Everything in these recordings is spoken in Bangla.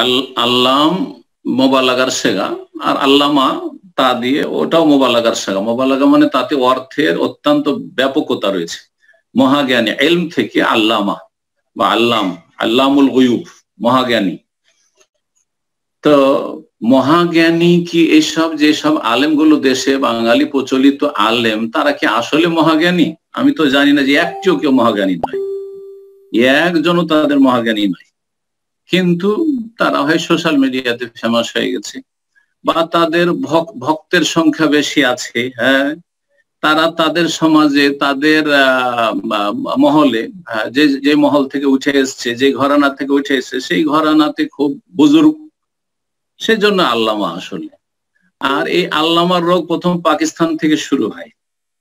আল্লাম মোবালাগার সেগা আর আল্লামা তা দিয়ে ওটাও মোবালাগার সেগা মোবালাগা মানে তাতে অর্থের অত্যন্ত ব্যাপকতা রয়েছে মহাজ্ঞানী এলম থেকে আল্লামা বা আল্লাম আল্লামুল গয়ুব মহাজ্ঞানী তো মহাজ্ঞানী কি এসব যেসব আলেমগুলো দেশে বাঙালি প্রচলিত আলেম তারা কি আসলে মহাজ্ঞানী আমি তো জানি না যে একটিও কেউ মহাজ্ঞানী নয় একজনও তাদের মহাজ্ঞানী নয় কিন্তু তারা হয় সোশ্যাল মিডিয়াতে ফেমাস হয়ে গেছে বা তাদের ভক্তের সংখ্যা বেশি আছে হ্যাঁ তারা তাদের সমাজে তাদের মহলে যে যে মহল থেকে উঠে এসছে যে ঘরানা থেকে উঠে এসছে সেই ঘরানাতে খুব বুজুর্গ সেজন্য আল্লামা আসলে আর এই আল্লামার রোগ প্রথম পাকিস্তান থেকে শুরু হয়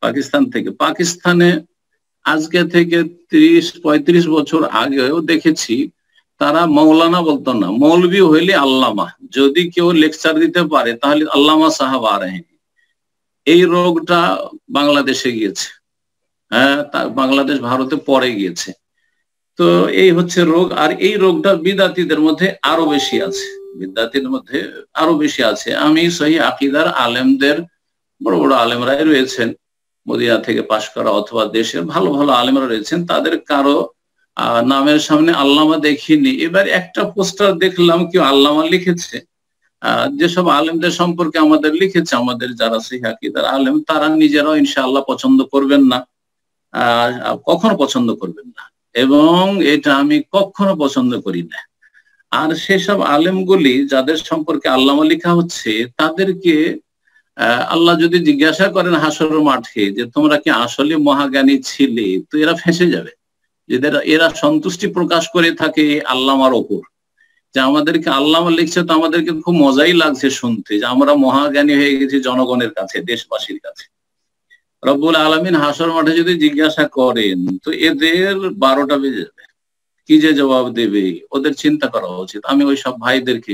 পাকিস্তান থেকে পাকিস্তানে আজকে থেকে ত্রিশ পঁয়ত্রিশ বছর আগেও দেখেছি তারা মৌলানা বলতো না মৌলবি হইলে আল্লামা যদি কেউ লেকচার দিতে পারে তাহলে আল্লামা সাহাব আর এই রোগটা বাংলাদেশে গিয়েছে হ্যাঁ বাংলাদেশ ভারতে পরে গিয়েছে তো এই হচ্ছে রোগ আর এই রোগটা বিদ্যার্থীদের মধ্যে আরো বেশি আছে বিদ্যাতির মধ্যে আরো বেশি আছে আমি সহি আকিদার আলেমদের বড় বড় আলেমরাই রয়েছেন মদিয়া থেকে পাশ করা অথবা দেশের ভালো ভালো আলেমরা রয়েছেন তাদের কারো নামের সামনে আল্লামা দেখিনি এবার একটা পোস্টার দেখলাম কেউ আল্লামা লিখেছে যেসব আলেমদের সম্পর্কে আমাদের লিখেছে আমাদের যারা সিহাকিদার আলেম তারা নিজেরাও ইনশাল্লাহ পছন্দ করবেন না কখনো পছন্দ করবেন না এবং এটা আমি কখনো পছন্দ করি না আর সেসব আলেমগুলি যাদের সম্পর্কে আল্লামা লেখা হচ্ছে তাদেরকে আল্লাহ যদি জিজ্ঞাসা করেন হাসর মাঠে যে তোমরা কি আসলে মহাজ্ঞানী ছিলে তো এরা ফেঁসে যাবে এদের এরা সন্তুষ্টি প্রকাশ করে থাকে আল্লামার ওপর যে আমাদেরকে আল্লামা লিখছে তো আমাদেরকে খুব মজাই লাগছে শুনতে যে আমরা মহাজ্ঞানী হয়ে গেছি জনগণের কাছে দেশবাসীর কাছে রব্বুল আলমিন হাসর মাঠে যদি জিজ্ঞাসা করেন তো এদের বারোটা বেজে যাবে কি যে জবাব দেবে ওদের চিন্তা করা উচিত আমি ওই সব ভাইদেরকে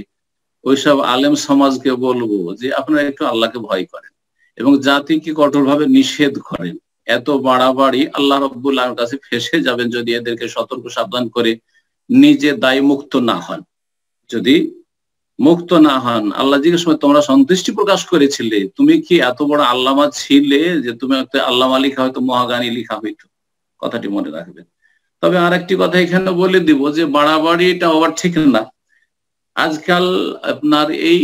ওইসব আলেম সমাজকে বলবো যে আপনারা একটু আল্লাহকে ভয় করেন এবং জাতিকে কঠোরভাবে নিষেধ করেন এত বাড়াবাড়ি আল্লাহ রব্বুল্লাহর কাছে ফেসে যাবেন যদি এদেরকে সতর্ক সাবধান করে নিজে দায় মুক্ত না হন যদি মুক্ত না হন আল্লাহ জিজ্ঞেস করে তোমরা সন্তুষ্টি প্রকাশ করেছিলে তুমি কি এত বড় আল্লামা ছিলে যে তুমি একটা আল্লামা লিখা হয়তো মহাগানী লিখা হইতো কথাটি মনে রাখবে তবে আর একটি কথা এখানে বলে দিব যে বাড়াবাড়ি এটা আবার ঠিক না আজকাল আপনার এই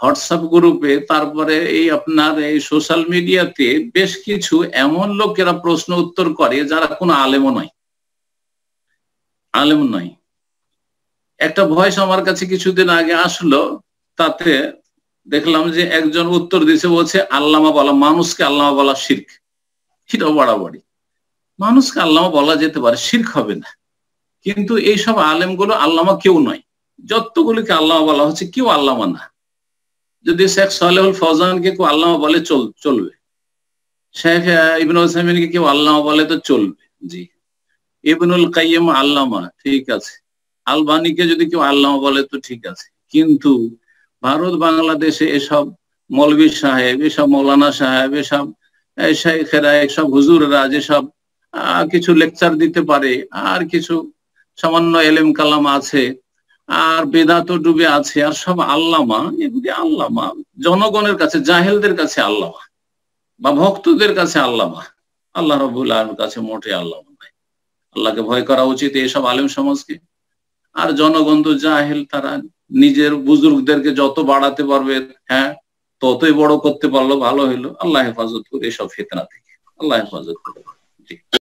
হোয়াটসঅ্যাপ গ্রুপে তারপরে এই আপনার এই সোশ্যাল মিডিয়াতে বেশ কিছু এমন লোকেরা প্রশ্ন উত্তর করে যারা কোনো আলেমও নয় আলেম নয় একটা ভয়েস আমার কাছে কিছুদিন আগে আসলো তাতে দেখলাম যে একজন উত্তর দিছে বলছে আল্লামা বলা মানুষকে আল্লামা বলা শির্ক সেটাও বাড়াবাড়ি মানুষকে আল্লামা বলা যেতে পারে শির্ক হবে না কিন্তু এইসব আলেমগুলো আল্লামা কেউ নয় যতগুলিকে আল্লামা বলা হচ্ছে কেউ আল্লামা না যদি শেখ সালেহুল ফৌজানকে কেউ আল্লাহ বলে চল চলবে শেখ ইবনুল হোসেমিনকে কেউ আল্লাহ বলে তো চলবে জি ইবনুল কাইম আল্লামা ঠিক আছে আলবানিকে যদি কেউ আল্লাহ বলে তো ঠিক আছে কিন্তু ভারত বাংলাদেশে এসব মৌলবী সাহেব এসব মৌলানা সাহেব এসব শেখেরা এসব হুজুররা যেসব কিছু লেকচার দিতে পারে আর কিছু সামান্য এলেম কালাম আছে আর বেদাত ডুবে আছে আর সব আল্লামা এগুলি আল্লামা জনগণের কাছে জাহেলদের কাছে আল্লামা বা ভক্তদের কাছে আল্লামা আল্লাহ রবুল আলমের কাছে মোটে আল্লামা নাই আল্লাহকে ভয় করা উচিত এইসব আলেম সমাজকে আর জনগণ তো জাহেল তারা নিজের বুজুর্গদেরকে যত বাড়াতে পারবে হ্যাঁ ততই বড় করতে পারলো ভালো হলো আল্লাহ হেফাজত করে এসব ফেতনা থেকে আল্লাহ হেফাজত করে